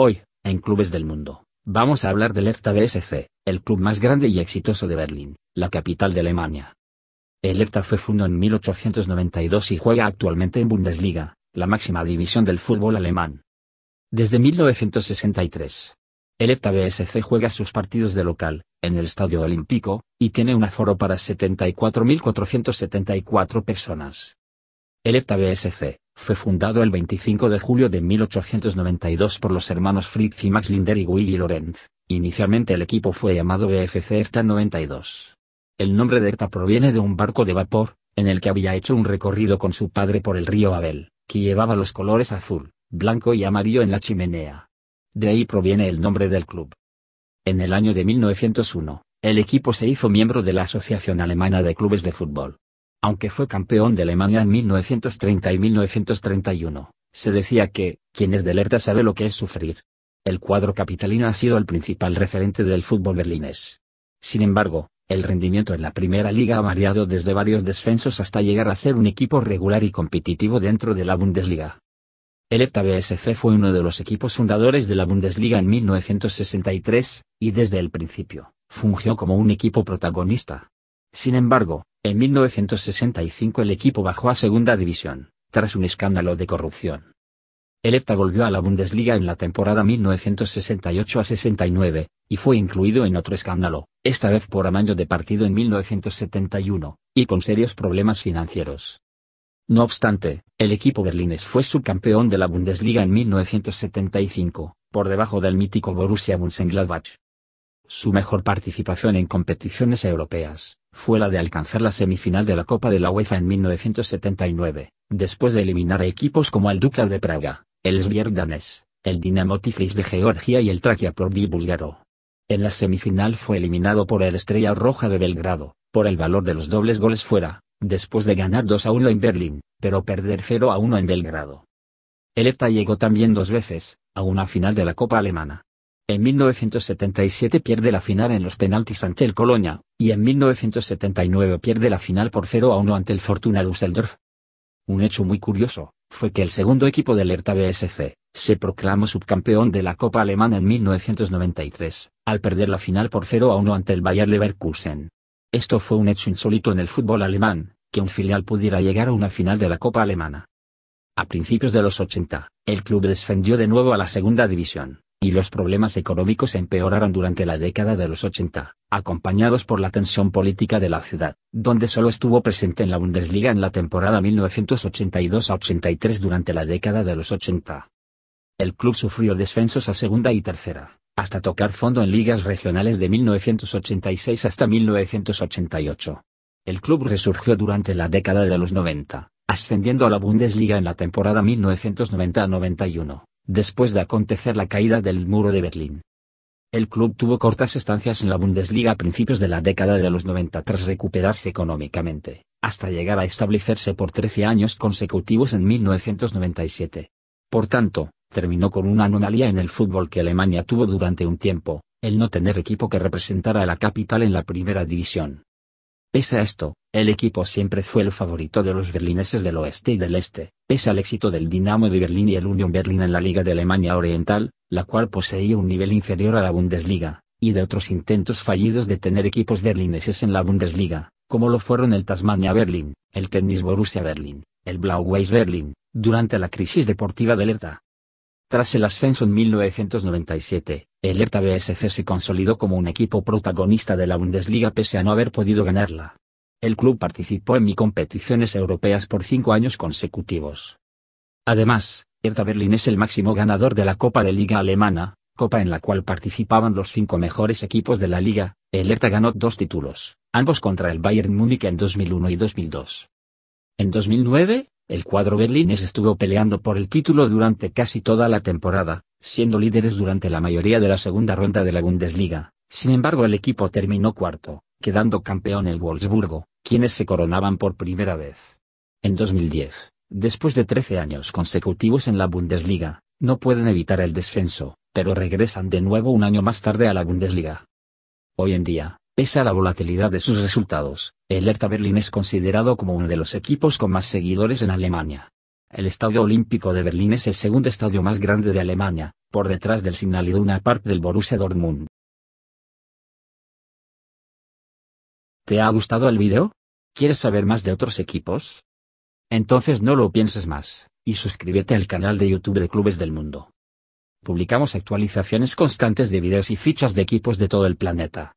Hoy, en Clubes del Mundo, vamos a hablar del Hertha BSC, el club más grande y exitoso de Berlín, la capital de Alemania. El Hertha fue fundado en 1892 y juega actualmente en Bundesliga, la máxima división del fútbol alemán. Desde 1963, el Epta BSC juega sus partidos de local, en el Estadio Olímpico, y tiene un aforo para 74.474 personas. El Epta BSC, fue fundado el 25 de julio de 1892 por los hermanos Fritz y Max Linder y Willy Lorenz. Inicialmente el equipo fue llamado BFC Erta 92. El nombre de Erta proviene de un barco de vapor, en el que había hecho un recorrido con su padre por el río Abel, que llevaba los colores azul, blanco y amarillo en la chimenea de ahí proviene el nombre del club. En el año de 1901, el equipo se hizo miembro de la Asociación Alemana de Clubes de Fútbol. Aunque fue campeón de Alemania en 1930 y 1931, se decía que, quien es de alerta sabe lo que es sufrir. El cuadro capitalino ha sido el principal referente del fútbol berlinés. Sin embargo, el rendimiento en la primera liga ha variado desde varios descensos hasta llegar a ser un equipo regular y competitivo dentro de la Bundesliga. El Epta BSC fue uno de los equipos fundadores de la Bundesliga en 1963, y desde el principio, fungió como un equipo protagonista. Sin embargo, en 1965 el equipo bajó a segunda división, tras un escándalo de corrupción. El Epta volvió a la Bundesliga en la temporada 1968 a 69, y fue incluido en otro escándalo, esta vez por amaño de partido en 1971, y con serios problemas financieros. No obstante, el equipo berlines fue subcampeón de la Bundesliga en 1975, por debajo del mítico Borussia Mönchengladbach. Su mejor participación en competiciones europeas fue la de alcanzar la semifinal de la Copa de la UEFA en 1979, después de eliminar a equipos como el Dukla de Praga, el Svier danés, el Dinamo Tiflis de Georgia y el Trakia Prodi búlgaro. En la semifinal fue eliminado por el Estrella Roja de Belgrado, por el valor de los dobles goles fuera, después de ganar 2 a 1 en Berlín, pero perder 0 a 1 en Belgrado. El ERTA llegó también dos veces, a una final de la Copa Alemana. En 1977 pierde la final en los penaltis ante el Colonia, y en 1979 pierde la final por 0 a 1 ante el Fortuna Düsseldorf. Un hecho muy curioso, fue que el segundo equipo del Erta BSC, se proclamó subcampeón de la Copa Alemana en 1993, al perder la final por 0 a 1 ante el Bayer Leverkusen. Esto fue un hecho insólito en el fútbol alemán, que un filial pudiera llegar a una final de la Copa Alemana. A principios de los 80, el club descendió de nuevo a la segunda división, y los problemas económicos empeoraron durante la década de los 80, acompañados por la tensión política de la ciudad, donde solo estuvo presente en la Bundesliga en la temporada 1982-83 durante la década de los 80. El club sufrió descensos a segunda y tercera hasta tocar fondo en ligas regionales de 1986 hasta 1988. El club resurgió durante la década de los 90, ascendiendo a la Bundesliga en la temporada 1990-91, después de acontecer la caída del muro de Berlín. El club tuvo cortas estancias en la Bundesliga a principios de la década de los 90 tras recuperarse económicamente, hasta llegar a establecerse por 13 años consecutivos en 1997. Por tanto, terminó con una anomalía en el fútbol que Alemania tuvo durante un tiempo, el no tener equipo que representara a la capital en la primera división. Pese a esto, el equipo siempre fue el favorito de los berlineses del oeste y del este, pese al éxito del Dinamo de Berlín y el Union Berlin en la Liga de Alemania Oriental, la cual poseía un nivel inferior a la Bundesliga, y de otros intentos fallidos de tener equipos berlineses en la Bundesliga, como lo fueron el Tasmania Berlin, el Tennis Borussia Berlin, el blau weiss Berlin, durante la crisis deportiva del ERTA, tras el ascenso en 1997, el Hertha BSC se consolidó como un equipo protagonista de la Bundesliga pese a no haber podido ganarla. El club participó en mi competiciones europeas por cinco años consecutivos. Además, Hertha Berlín es el máximo ganador de la Copa de Liga Alemana, copa en la cual participaban los cinco mejores equipos de la liga, el Hertha ganó dos títulos, ambos contra el Bayern Múnich en 2001 y 2002. En 2009, el cuadro berlines estuvo peleando por el título durante casi toda la temporada, siendo líderes durante la mayoría de la segunda ronda de la Bundesliga. Sin embargo, el equipo terminó cuarto, quedando campeón el Wolfsburgo, quienes se coronaban por primera vez. En 2010, después de 13 años consecutivos en la Bundesliga, no pueden evitar el descenso, pero regresan de nuevo un año más tarde a la Bundesliga. Hoy en día, Pese a la volatilidad de sus resultados, el Hertha Berlín es considerado como uno de los equipos con más seguidores en Alemania. El Estadio Olímpico de Berlín es el segundo estadio más grande de Alemania, por detrás del Signal Iduna Park del Borussia Dortmund. ¿Te ha gustado el video? ¿Quieres saber más de otros equipos? Entonces no lo pienses más, y suscríbete al canal de YouTube de Clubes del Mundo. Publicamos actualizaciones constantes de videos y fichas de equipos de todo el planeta.